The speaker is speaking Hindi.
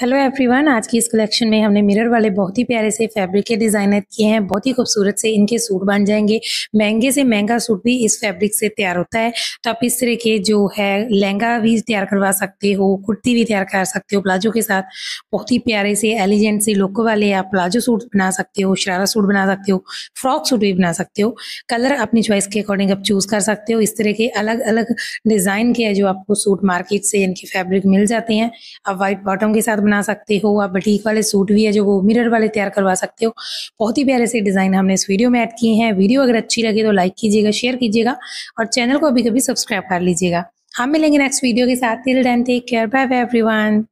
हेलो एवरीवन आज की इस कलेक्शन में हमने मिरर वाले बहुत ही प्यारे से फैब्रिक के डिज़ाइनर किए हैं बहुत ही खूबसूरत से इनके सूट बन जाएंगे महंगे से महंगा सूट भी इस फैब्रिक से तैयार होता है तो आप इस तरह के जो है लहंगा भी तैयार करवा सकते हो कुर्ती भी तैयार कर सकते हो प्लाजो के साथ बहुत ही प्यारे से एलिजेंट से लुक वाले आप प्लाजो सूट बना सकते हो शरारा सूट बना सकते हो फ्रॉक सूट भी बना सकते हो कलर अपनी चॉइस के अकॉर्डिंग आप चूज़ कर सकते हो इस तरह के अलग अलग डिज़ाइन के जो आपको सूट मार्केट से इनके फैब्रिक मिल जाते हैं आप व्हाइट बॉटम के साथ बना सकते हो आप बटीक वाले सूट भी है जो वो मिरर वाले तैयार करवा सकते हो बहुत ही प्यारे से डिज़ाइन हमने इस वीडियो में ऐड किए हैं वीडियो अगर अच्छी लगे तो लाइक कीजिएगा शेयर कीजिएगा और चैनल को अभी कभी सब्सक्राइब कर लीजिएगा हम मिलेंगे नेक्स्ट वीडियो के साथ till then take care bye bye everyone